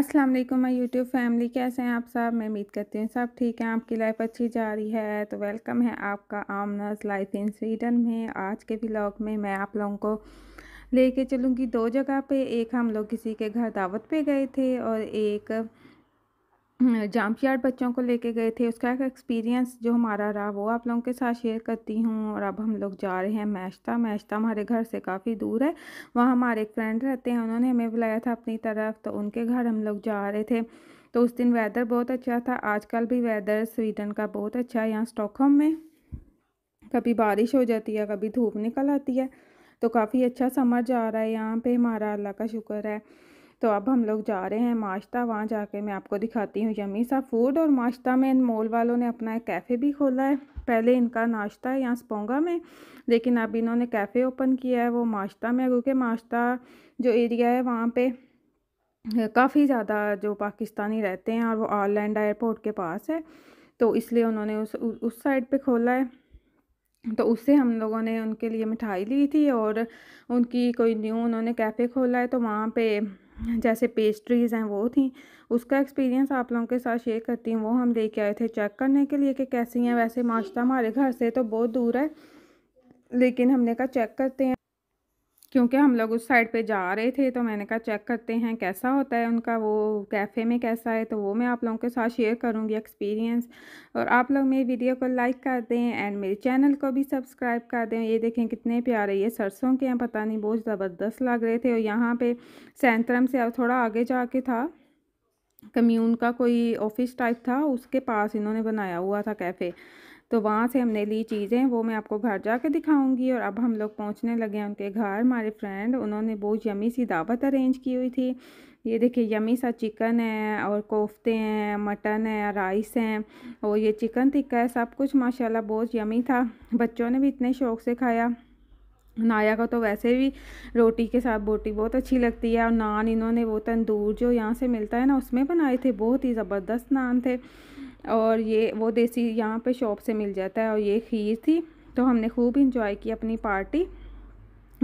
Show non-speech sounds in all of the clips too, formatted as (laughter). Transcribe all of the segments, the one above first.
अस्सलाम वालेकुम my YouTube family कैसे हैं आप सब मैं उम्मीद करती हूँ सब ठीक है आपकी लाइफ अच्छी जा रही है तो वेलकम है आपका आमनाज लाइफ इन स्वीडन में आज के ब्लॉग में मैं आप लोगों को लेके चलूँगी दो जगह पे एक हम लोग किसी के घर दावत पे गए थे और एक हम्म, जाम्प यार्ड बच्चों को लेके गए थे उसका एक एक्सपीरियंस जो हमारा रहा वो आप लोगों के साथ शेयर करती हूँ और अब हम लोग जा रहे हैं मैश्ता मैश्ता हमारे घर से काफ़ी दूर है वहाँ हमारे एक फ्रेंड रहते हैं उन्होंने हमें बुलाया था अपनी तरफ तो उनके घर हम लोग जा रहे थे तो उस दिन वेदर बहुत अच्छा था आजकल भी वेदर स्वीडन का बहुत अच्छा है यहाँ स्टॉकहोम में कभी बारिश हो जाती है कभी धूप निकल आती है तो काफ़ी अच्छा समर जा रहा है यहाँ पे हमारा अल्लाह का शुक्र है तो अब हम लोग जा रहे हैं माश्ता वहाँ जाके मैं आपको दिखाती हूँ यमी सा फूड और माश्ता में इन मॉल वालों ने अपना एक कैफ़े भी खोला है पहले इनका नाश्ता है यहाँ स्पोंगा में लेकिन अब इन्होंने कैफ़े ओपन किया है वो माश्ता में क्योंकि माश्ता जो एरिया है वहाँ पर काफ़ी ज़्यादा जो पाकिस्तानी रहते हैं और वो आयरलैंड एयरपोर्ट के पास है तो इसलिए उन्होंने उस उस साइड पे खोला है तो उससे हम लोगों ने उनके लिए मिठाई ली थी और उनकी कोई न्यू उन्होंने कैफ़े खोला है तो वहाँ पे जैसे पेस्ट्रीज़ हैं वो थी उसका एक्सपीरियंस आप लोगों के साथ शेयर करती हूँ वो हम लेके आए थे चेक करने के लिए कि कैसी हैं वैसे माश्ता हमारे घर से तो बहुत दूर है लेकिन हमने कहा चेक करते हैं क्योंकि हम लोग उस साइड पे जा रहे थे तो मैंने कहा चेक करते हैं कैसा होता है उनका वो कैफ़े में कैसा है तो वो मैं आप लोगों के साथ शेयर करूँगी एक्सपीरियंस और आप लोग मेरी वीडियो को लाइक कर दें एंड मेरे चैनल को भी सब्सक्राइब कर दें ये देखें कितने प्यारे ये सरसों के हैं पता नहीं बहुत ज़बरदस्त लग रहे थे और यहाँ पर सेंतरम से अब थोड़ा आगे जाके था कम्यून का कोई ऑफिस टाइप था उसके पास इन्होंने बनाया हुआ था कैफ़े तो वहाँ से हमने ली चीज़ें वो मैं आपको घर जा कर दिखाऊँगी और अब हम लोग पहुँचने लगे हैं उनके घर हमारे फ्रेंड उन्होंने बहुत यमी सी दावत अरेंज की हुई थी ये देखिए यमी सा चिकन है और कोफ्ते हैं मटन है राइस हैं और ये चिकन टिक्का है सब कुछ माशाल्लाह बहुत यमी था बच्चों ने भी इतने शौक़ से खाया नाया को तो वैसे भी रोटी के साथ बोटी बहुत अच्छी लगती है और नान इन्होंने वो तंदूर जो यहाँ से मिलता है ना उसमें बनाए थे बहुत ही ज़बरदस्त नान थे और ये वो देसी यहाँ पे शॉप से मिल जाता है और ये खीर थी तो हमने खूब इंजॉय की अपनी पार्टी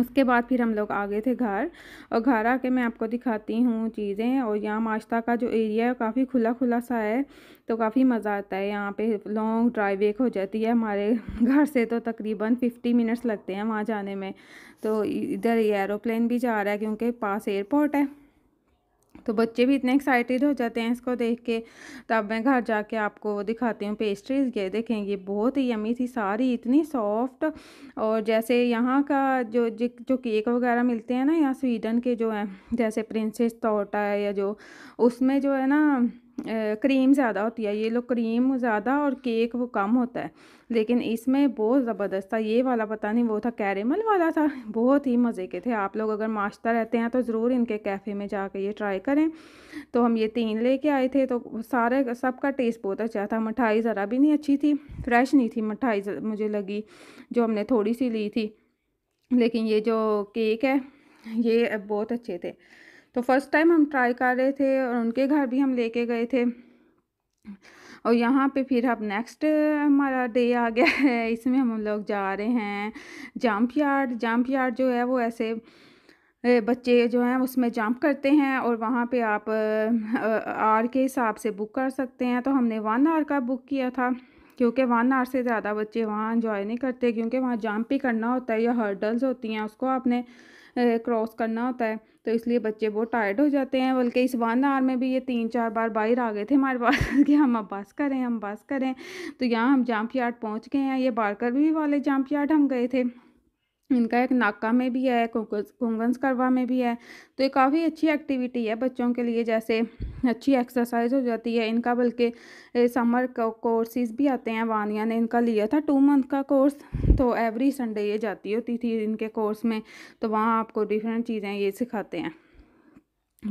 उसके बाद फिर हम लोग आ गए थे घर और घर आके मैं आपको दिखाती हूँ चीज़ें और यहाँ माश्ता का जो एरिया है काफ़ी खुला खुला सा है तो काफ़ी मज़ा आता है यहाँ पे लॉन्ग ड्राइव एक हो जाती है हमारे (laughs) घर से तो तकरीबन फिफ्टी मिनट्स लगते हैं वहाँ जाने में तो इधर एरोप्लेन भी जा रहा है क्योंकि पास एयरपोर्ट है तो बच्चे भी इतने एक्साइटेड हो जाते हैं इसको देख के तब तो मैं घर जाके आपको दिखाती हूँ पेस्ट्रीज ये देखेंगे बहुत ही यमी थी सारी इतनी सॉफ्ट और जैसे यहाँ का जो जो केक वगैरह मिलते हैं ना यहाँ स्वीडन के जो हैं जैसे प्रिंसेस तोटा है या जो उसमें जो है ना क्रीम ज़्यादा होती है ये लोग क्रीम ज़्यादा और केक वो कम होता है लेकिन इसमें बहुत ज़बरदस्त था ये वाला पता नहीं वो था कैरेमल वाला था (laughs) बहुत ही मज़े के थे आप लोग अगर माश्ता रहते हैं तो ज़रूर इनके कैफ़े में कर ये ट्राई करें तो हम ये तीन लेके आए थे तो सारे सबका टेस्ट बहुत अच्छा था मिठाई ज़रा भी नहीं अच्छी थी फ्रेश नहीं थी मिठाई मुझे लगी जो हमने थोड़ी सी ली थी लेकिन ये जो केक है ये बहुत अच्छे थे तो फर्स्ट टाइम हम ट्राई कर रहे थे और उनके घर भी हम लेके गए थे और यहाँ पे फिर अब नेक्स्ट हमारा डे आ गया है इसमें हम लोग जा रहे हैं जंप यार्ड जंप यार्ड जो है वो ऐसे बच्चे जो हैं उसमें जंप करते हैं और वहाँ पे आप आर के हिसाब से बुक कर सकते हैं तो हमने वन आर का बुक किया था क्योंकि वन आर से ज़्यादा बच्चे वहाँ इन्जॉय नहीं करते क्योंकि वहाँ जंप ही करना होता है या हर्डल्स होती हैं उसको आपने क्रॉस करना होता है तो इसलिए बच्चे बहुत टायर्ड हो जाते हैं बल्कि इस वन आवर में भी ये तीन चार बार बाहर आ गए थे हमारे पास (laughs) कि हम अब बस करें हम बस करें तो यहाँ हम जाम्प यार्ड पहुँच गए हैं ये बारकर भी वाले जाम्प यार्ड हम गए थे इनका एक नाका में भी है कुंगंस करवा में भी है तो ये काफ़ी अच्छी एक्टिविटी है बच्चों के लिए जैसे अच्छी एक्सरसाइज हो जाती है इनका बल्कि समर कोर्सेज भी आते हैं वानिया ने इनका लिया था टू मंथ का कोर्स तो एवरी संडे ये जाती होती थी इनके कोर्स में तो वहाँ आपको डिफरेंट चीज़ें ये सिखाते हैं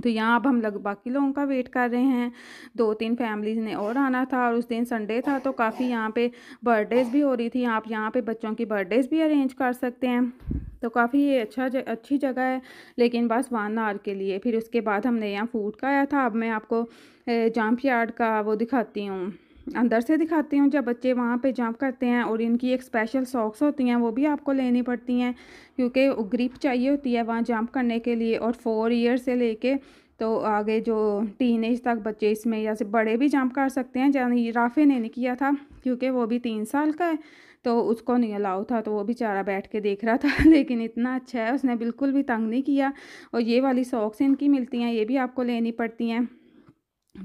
तो यहाँ अब हम लग बाकी लोगों का वेट कर रहे हैं दो तीन फैमिलीज़ ने और आना था और उस दिन संडे था तो काफ़ी यहाँ पे बर्थडेज़ भी हो रही थी आप यहाँ पे बच्चों की बर्थडेज़ भी अरेंज कर सकते हैं तो काफ़ी ये अच्छा जग, अच्छी जगह है लेकिन बस वन आवर के लिए फिर उसके बाद हमने यहाँ फूड खाया था अब मैं आपको जम्प यार्ड का वो दिखाती हूँ अंदर से दिखाती हूँ जब बच्चे वहाँ पे जंप करते हैं और इनकी एक स्पेशल सॉक्स होती हैं वो भी आपको लेनी पड़ती हैं क्योंकि ग्रिप चाहिए होती है वहाँ जंप करने के लिए और फोर ईयर से लेके तो आगे जो टीन एज तक बच्चे इसमें या से बड़े भी जंप कर सकते हैं जहाँ राफे ने नहीं किया था क्योंकि वो भी तीन साल का है तो उसको नहीं अलाउ था तो वो बेचारा बैठ के देख रहा था (laughs) लेकिन इतना अच्छा है उसने बिल्कुल भी तंग नहीं किया और ये वाली सॉक्स इनकी मिलती हैं ये भी आपको लेनी पड़ती हैं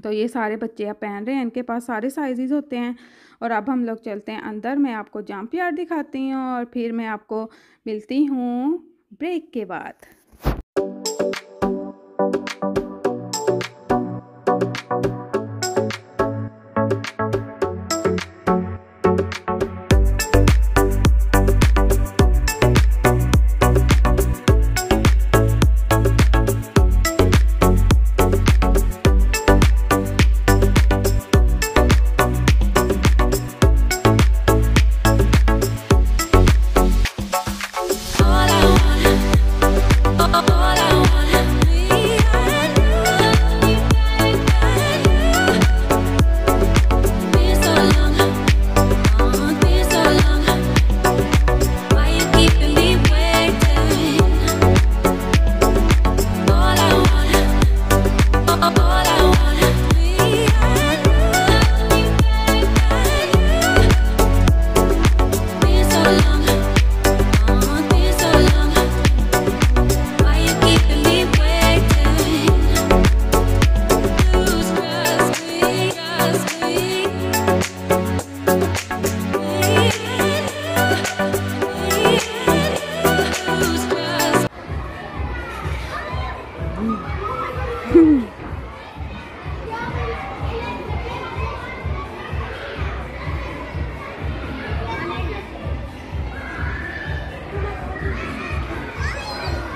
तो ये सारे बच्चे आप पहन रहे हैं इनके पास सारे साइज़ होते हैं और अब हम लोग चलते हैं अंदर मैं आपको जंप यार्ड दिखाती हूँ और फिर मैं आपको मिलती हूँ ब्रेक के बाद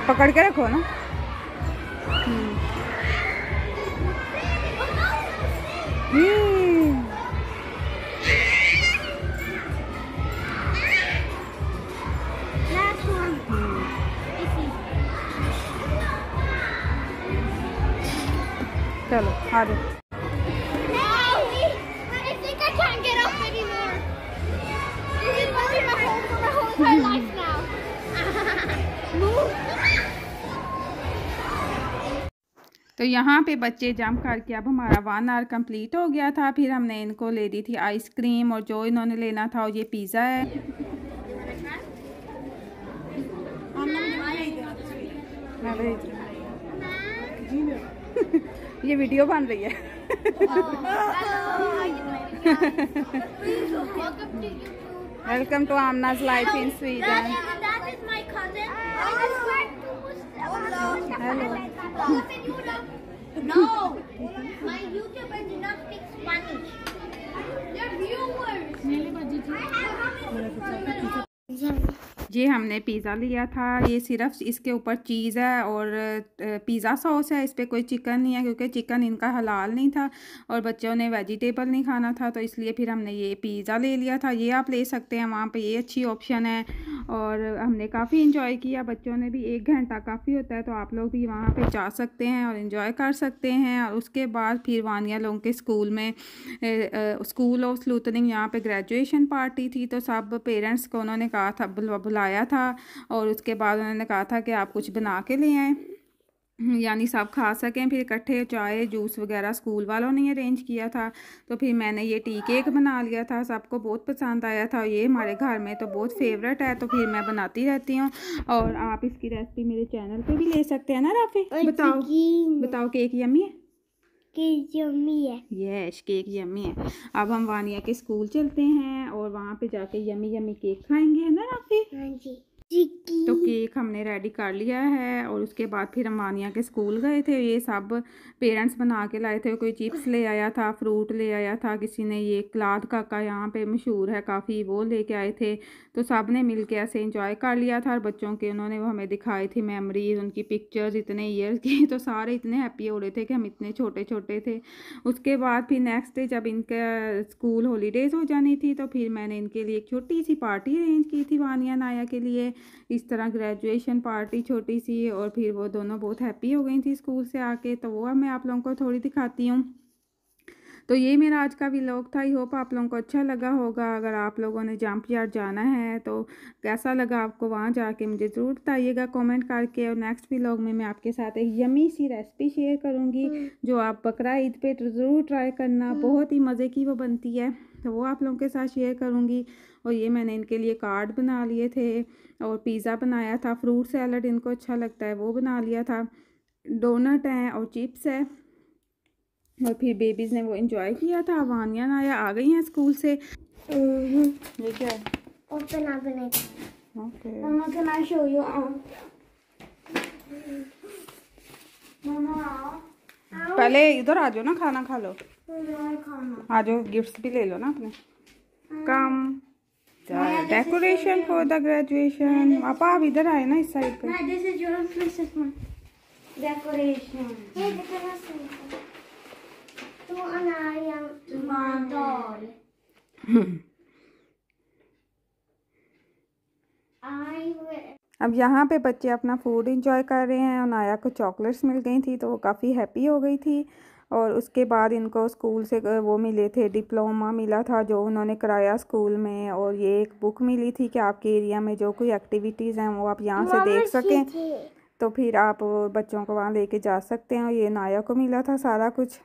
पकड़ के रखो ना हम्म। चलो आ जाओ तो यहाँ पे बच्चे जंप करके अब हमारा वन आवर कंप्लीट हो गया था फिर हमने इनको ले दी थी आइसक्रीम और जो इन्होंने लेना था ये पिज़्ज़ा है (laughs) ये वीडियो बन रही है welcome to Amna's life in Sweden hello जी हमने पिज़्ज़ा लिया था ये सिर्फ इसके ऊपर चीज़ है और पिज़्ज़ा सॉस है इस पर कोई चिकन नहीं है क्योंकि चिकन इनका हलाल नहीं था और बच्चों ने वेजिटेबल नहीं खाना था तो इसलिए फिर हमने ये पिज़्ज़ा ले लिया था ये आप ले सकते हैं वहाँ पे ये अच्छी ऑप्शन है और हमने काफ़ी इन्जॉय किया बच्चों ने भी एक घंटा काफ़ी होता है तो आप लोग भी वहाँ पर जा सकते हैं और इन्जॉय कर सकते हैं और उसके बाद फिर वानिया लोगों के स्कूल में स्कूल ऑफ स्लूतनिंग यहाँ पर ग्रेजुएशन पार्टी थी तो सब पेरेंट्स को उन्होंने कहा था बुलाया था और उसके बाद उन्होंने कहा था कि आप कुछ बना के ले आएँ यानी सब खा सकें फिर इकट्ठे चाय जूस वगैरह स्कूल वालों ने अरेंज किया था तो फिर मैंने ये टी केक बना लिया था सबको बहुत पसंद आया था ये हमारे घर में तो बहुत फेवरेट है तो फिर मैं बनाती रहती हूँ और आप इसकी रेसिपी मेरे चैनल पे भी ले सकते हैं ना राफे बताओ बताओ केक यमी है केक यमी है यश केक यमी है अब हम वानिया के स्कूल चलते हैं और वहाँ पे जाके यमी यमी केक खाएंगे है ना राफी हाँ जी तो केक हमने रेडी कर लिया है और उसके बाद फिर हम मानिया के स्कूल गए थे ये सब पेरेंट्स बना के लाए थे कोई चिप्स ले आया था फ्रूट ले आया था किसी ने ये क्लाद काका यहाँ पे मशहूर है काफ़ी वो लेके आए थे तो सब ने मिल के ऐसे इंजॉय कर लिया था और बच्चों के उन्होंने वो हमें दिखाई थी मेमरीज उनकी पिक्चर्स इतने ईयर्स की (laughs) तो सारे इतने हैप्पी हो रहे थे कि हम इतने छोटे छोटे थे उसके बाद फिर नेक्स्ट डे जब इनका स्कूल हॉलीडेज़ हो जानी थी तो फिर मैंने इनके लिए एक छोटी सी पार्टी अरेंज की थी वानिया नाया के लिए इस तरह ग्रेजुएशन पार्टी छोटी सी और फिर वो दोनों बहुत हैप्पी हो गई थी स्कूल से आके तो वो मैं आप लोगों को थोड़ी दिखाती हूँ तो ये मेरा आज का व्लॉग था आई होप आप लोगों को अच्छा लगा होगा अगर आप लोगों ने जम्प यार्ड जाना है तो कैसा लगा आपको वहाँ जाके मुझे ज़रूर बताइएगा कमेंट करके और नेक्स्ट व्लॉग में मैं आपके साथ एक यमी सी रेसिपी शेयर करूँगी हम्म। जो आप बकरा ईद पे ज़रूर ट्राई करना हम्म। बहुत ही मज़े की वो बनती है तो वो आप लोगों के साथ शेयर करूँगी और ये मैंने इनके लिए कार्ड बना लिए थे और पिज़्ज़ा बनाया था फ्रूट सैलड इनको अच्छा लगता है वो बना लिया था डोनट हैं और चिप्स है और फिर बेबीज़ ने वो इंजॉय किया था वानिया नाया आ गई हैं स्कूल से हम्म। um, पहले इधर आ जाओ ना खाना खा लो आ जाओ गिफ्ट भी ले लो ना अपने कम डेकोरेशन फॉर द ग्रेजुएशन पापा आप इधर आए ना इस साइड पे डेकोरेशन अब यहाँ पे बच्चे अपना फूड इंजॉय कर रहे हैं और नाया को चॉकलेट्स मिल गई थी तो वो काफ़ी हैप्पी हो गई थी और उसके बाद इनको स्कूल से वो मिले थे डिप्लोमा मिला था जो उन्होंने कराया स्कूल में और ये एक बुक मिली थी कि आपके एरिया में जो कोई एक्टिविटीज़ हैं वो आप यहाँ से देख सकें तो फिर आप बच्चों को वहाँ ले जा सकते हैं और ये नाया को मिला था सारा कुछ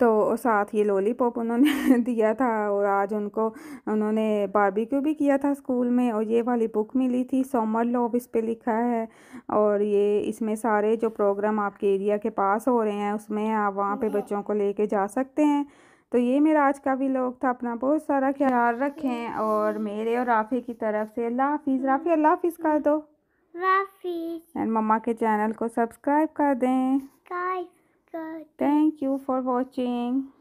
तो साथ ये लॉलीपॉप उन्होंने (laughs) दिया था और आज उनको उन्होंने बारबेक्यू भी किया था स्कूल में और ये वाली बुक मिली थी समर लॉब इस पर लिखा है और ये इसमें सारे जो प्रोग्राम आपके एरिया के पास हो रहे हैं उसमें आप वहाँ पे हम्म। बच्चों को लेके जा सकते हैं तो ये मेरा आज का भी लोग था अपना बहुत सारा ख्याल रखें और मेरे और राफ़ी की तरफ से अल्लाह हाफिज़ राफ़ी अल्लाह हाफिज़ कर दो राफ़ी एंड मम्मा के चैनल को सब्सक्राइब कर दें god. Thank you for watching.